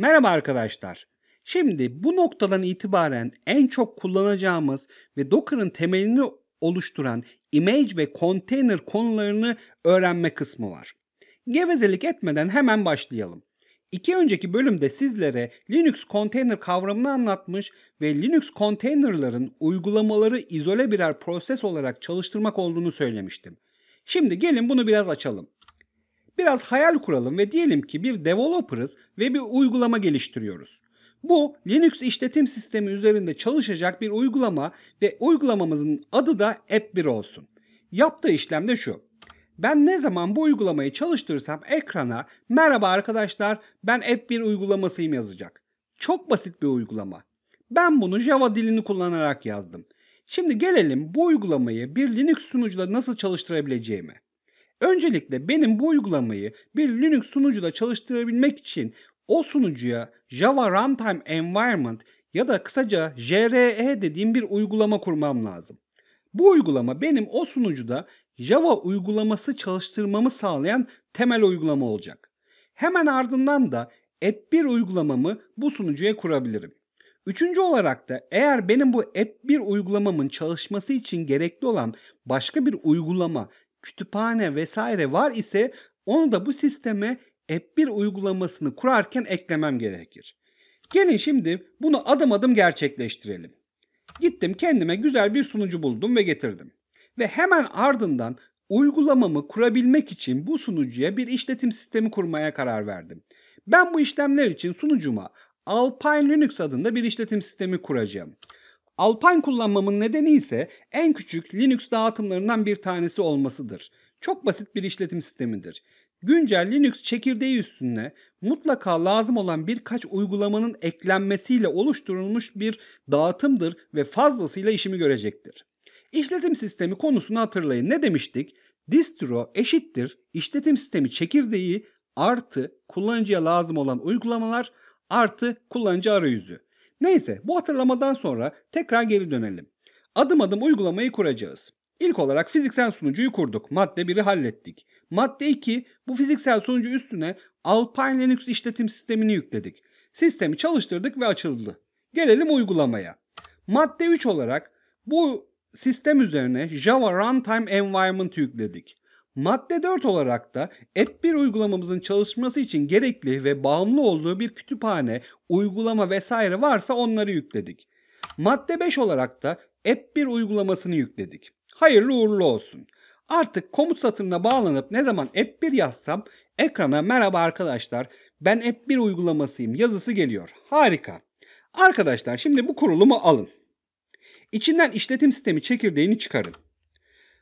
Merhaba arkadaşlar. Şimdi bu noktadan itibaren en çok kullanacağımız ve Docker'ın temelini oluşturan image ve container konularını öğrenme kısmı var. Gevezelik etmeden hemen başlayalım. İki önceki bölümde sizlere Linux Container kavramını anlatmış ve Linux Container'ların uygulamaları izole birer proses olarak çalıştırmak olduğunu söylemiştim. Şimdi gelin bunu biraz açalım. Biraz hayal kuralım ve diyelim ki bir developer'ız ve bir uygulama geliştiriyoruz. Bu Linux işletim sistemi üzerinde çalışacak bir uygulama ve uygulamamızın adı da App1 olsun. Yaptığı işlem de şu. Ben ne zaman bu uygulamayı çalıştırırsam ekrana merhaba arkadaşlar ben App1 uygulamasıyım yazacak. Çok basit bir uygulama. Ben bunu Java dilini kullanarak yazdım. Şimdi gelelim bu uygulamayı bir Linux sunucuda nasıl çalıştırabileceğime. Öncelikle benim bu uygulamayı bir Linux sunucuda çalıştırabilmek için o sunucuya Java Runtime Environment ya da kısaca JRE dediğim bir uygulama kurmam lazım. Bu uygulama benim o sunucuda Java uygulaması çalıştırmamı sağlayan temel uygulama olacak. Hemen ardından da App1 uygulamamı bu sunucuya kurabilirim. Üçüncü olarak da eğer benim bu App1 uygulamamın çalışması için gerekli olan başka bir uygulama kütüphane vesaire var ise onu da bu sisteme F1 uygulamasını kurarken eklemem gerekir. Gelin şimdi bunu adım adım gerçekleştirelim. Gittim kendime güzel bir sunucu buldum ve getirdim. Ve hemen ardından uygulamamı kurabilmek için bu sunucuya bir işletim sistemi kurmaya karar verdim. Ben bu işlemler için sunucuma Alpine Linux adında bir işletim sistemi kuracağım. Alpine kullanmamın nedeni ise en küçük Linux dağıtımlarından bir tanesi olmasıdır. Çok basit bir işletim sistemidir. Güncel Linux çekirdeği üstünde mutlaka lazım olan birkaç uygulamanın eklenmesiyle oluşturulmuş bir dağıtımdır ve fazlasıyla işimi görecektir. İşletim sistemi konusunu hatırlayın. Ne demiştik? Distro eşittir işletim sistemi çekirdeği artı kullanıcıya lazım olan uygulamalar artı kullanıcı arayüzü. Neyse bu hatırlamadan sonra tekrar geri dönelim. Adım adım uygulamayı kuracağız. İlk olarak fiziksel sunucuyu kurduk. Madde 1'i hallettik. Madde 2 bu fiziksel sunucu üstüne Alpine Linux işletim sistemini yükledik. Sistemi çalıştırdık ve açıldı. Gelelim uygulamaya. Madde 3 olarak bu sistem üzerine Java Runtime Environment yükledik. Madde 4 olarak da App1 uygulamamızın çalışması için gerekli ve bağımlı olduğu bir kütüphane, uygulama vesaire varsa onları yükledik. Madde 5 olarak da App1 uygulamasını yükledik. Hayırlı uğurlu olsun. Artık komut satırına bağlanıp ne zaman App1 yazsam ekrana merhaba arkadaşlar ben App1 uygulamasıyım yazısı geliyor. Harika. Arkadaşlar şimdi bu kurulumu alın. İçinden işletim sistemi çekirdeğini çıkarın.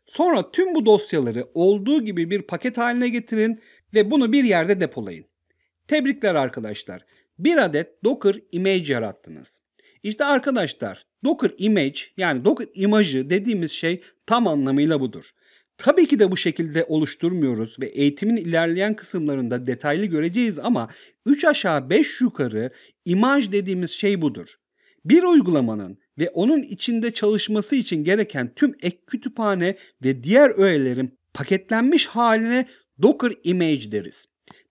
Sonra tüm bu dosyaları olduğu gibi bir paket haline getirin ve bunu bir yerde depolayın. Tebrikler arkadaşlar. Bir adet Docker image yarattınız. İşte arkadaşlar Docker image yani Docker imajı dediğimiz şey tam anlamıyla budur. Tabii ki de bu şekilde oluşturmuyoruz ve eğitimin ilerleyen kısımlarında detaylı göreceğiz ama 3 aşağı 5 yukarı imaj dediğimiz şey budur. Bir uygulamanın ve onun içinde çalışması için gereken tüm ek kütüphane ve diğer öğelerin paketlenmiş haline Docker image deriz.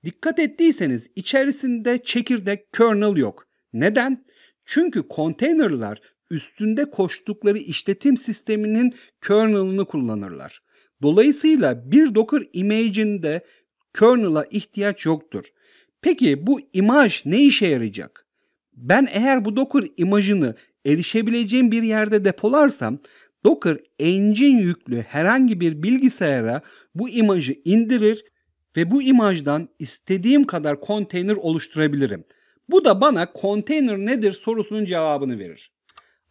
Dikkat ettiyseniz içerisinde çekirdek kernel yok. Neden? Çünkü konteynerlar üstünde koştukları işletim sisteminin kernel'ını kullanırlar. Dolayısıyla bir Docker image'inde kernel'a ihtiyaç yoktur. Peki bu imaj ne işe yarayacak? Ben eğer bu Docker imajını erişebileceğim bir yerde depolarsam Docker engine yüklü herhangi bir bilgisayara bu imajı indirir ve bu imajdan istediğim kadar konteyner oluşturabilirim. Bu da bana konteyner nedir sorusunun cevabını verir.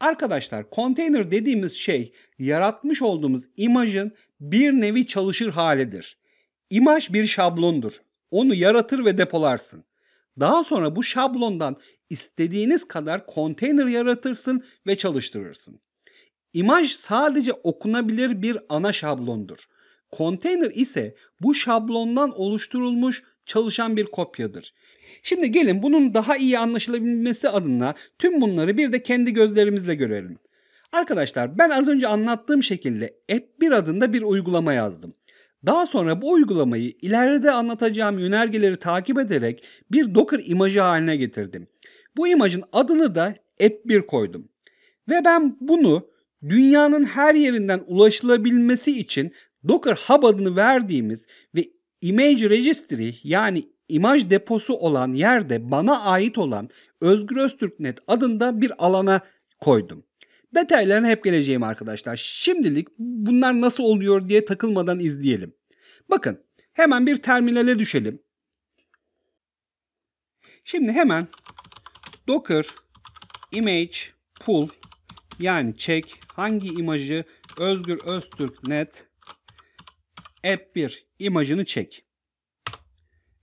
Arkadaşlar konteyner dediğimiz şey yaratmış olduğumuz imajın bir nevi çalışır halidir. İmaj bir şablondur. Onu yaratır ve depolarsın. Daha sonra bu şablondan istediğiniz kadar konteyner yaratırsın ve çalıştırırsın. İmaj sadece okunabilir bir ana şablondur. Konteyner ise bu şablondan oluşturulmuş çalışan bir kopyadır. Şimdi gelin bunun daha iyi anlaşılabilmesi adına tüm bunları bir de kendi gözlerimizle görelim. Arkadaşlar ben az önce anlattığım şekilde app bir adında bir uygulama yazdım. Daha sonra bu uygulamayı ileride anlatacağım yönergeleri takip ederek bir Docker imajı haline getirdim. Bu imajın adını da App1 koydum. Ve ben bunu dünyanın her yerinden ulaşılabilmesi için Docker Hub adını verdiğimiz ve Image Registry yani imaj deposu olan yerde bana ait olan Özgür Öztürk.net adında bir alana koydum. Detaylarına hep geleceğim arkadaşlar. Şimdilik bunlar nasıl oluyor diye takılmadan izleyelim. Bakın hemen bir terminale düşelim. Şimdi hemen Docker image pull yani çek hangi imajı Özgür Öztürk net app1 imajını çek.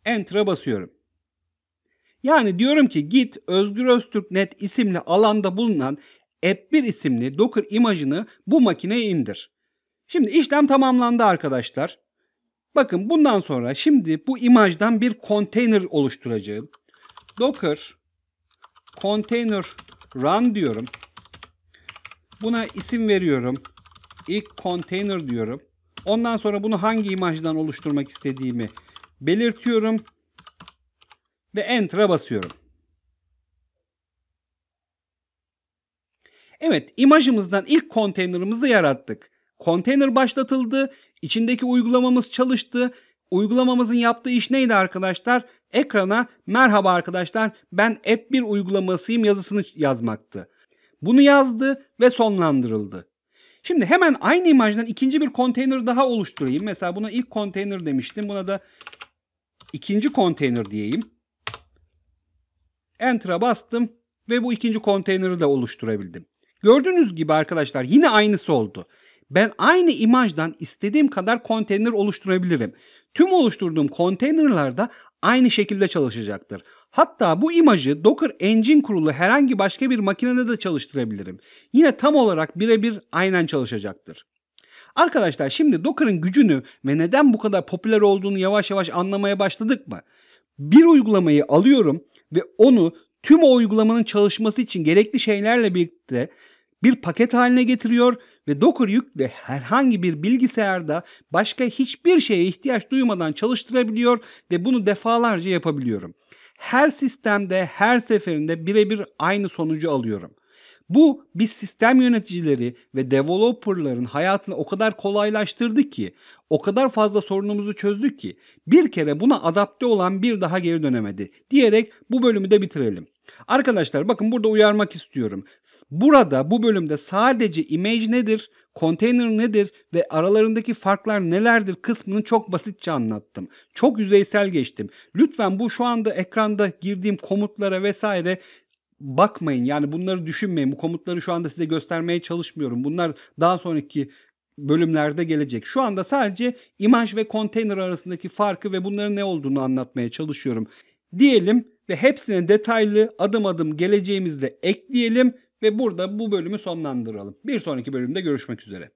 Enter'a basıyorum. Yani diyorum ki git Özgür Öztürk net isimli alanda bulunan app1 isimli Docker imajını bu makineye indir. Şimdi işlem tamamlandı arkadaşlar. Bakın bundan sonra şimdi bu imajdan bir container oluşturacağım. Docker container run diyorum. Buna isim veriyorum. İlk container diyorum. Ondan sonra bunu hangi imajdan oluşturmak istediğimi belirtiyorum. Ve enter'a basıyorum. Evet imajımızdan ilk konteynerımızı yarattık. Konteyner başlatıldı. İçindeki uygulamamız çalıştı. Uygulamamızın yaptığı iş neydi arkadaşlar? ekrana merhaba arkadaşlar ben app bir uygulamasıyım yazısını yazmaktı. Bunu yazdı ve sonlandırıldı. Şimdi hemen aynı imajdan ikinci bir konteyner daha oluşturayım. Mesela buna ilk konteyner demiştim. Buna da ikinci konteyner diyeyim. Enter'a bastım ve bu ikinci konteyneri de oluşturabildim. Gördüğünüz gibi arkadaşlar yine aynısı oldu. Ben aynı imajdan istediğim kadar konteyner oluşturabilirim. Tüm oluşturduğum konteynerlarda aynı şekilde çalışacaktır. Hatta bu imajı Docker Engine kurulu herhangi başka bir makinede de çalıştırabilirim. Yine tam olarak birebir aynen çalışacaktır. Arkadaşlar şimdi Docker'ın gücünü ve neden bu kadar popüler olduğunu yavaş yavaş anlamaya başladık mı? Bir uygulamayı alıyorum ve onu tüm o uygulamanın çalışması için gerekli şeylerle birlikte bir paket haline getiriyor ve Docker yükle herhangi bir bilgisayarda başka hiçbir şeye ihtiyaç duymadan çalıştırabiliyor ve bunu defalarca yapabiliyorum. Her sistemde her seferinde birebir aynı sonucu alıyorum. Bu biz sistem yöneticileri ve developerların hayatını o kadar kolaylaştırdı ki, o kadar fazla sorunumuzu çözdük ki bir kere buna adapte olan bir daha geri dönemedi diyerek bu bölümü de bitirelim. Arkadaşlar bakın burada uyarmak istiyorum. Burada bu bölümde sadece image nedir, container nedir ve aralarındaki farklar nelerdir kısmını çok basitçe anlattım. Çok yüzeysel geçtim. Lütfen bu şu anda ekranda girdiğim komutlara vesaire bakmayın. Yani bunları düşünmeyin. Bu komutları şu anda size göstermeye çalışmıyorum. Bunlar daha sonraki bölümlerde gelecek. Şu anda sadece imaj ve container arasındaki farkı ve bunların ne olduğunu anlatmaya çalışıyorum. Diyelim ve hepsine detaylı adım adım geleceğimizde ekleyelim ve burada bu bölümü sonlandıralım. Bir sonraki bölümde görüşmek üzere.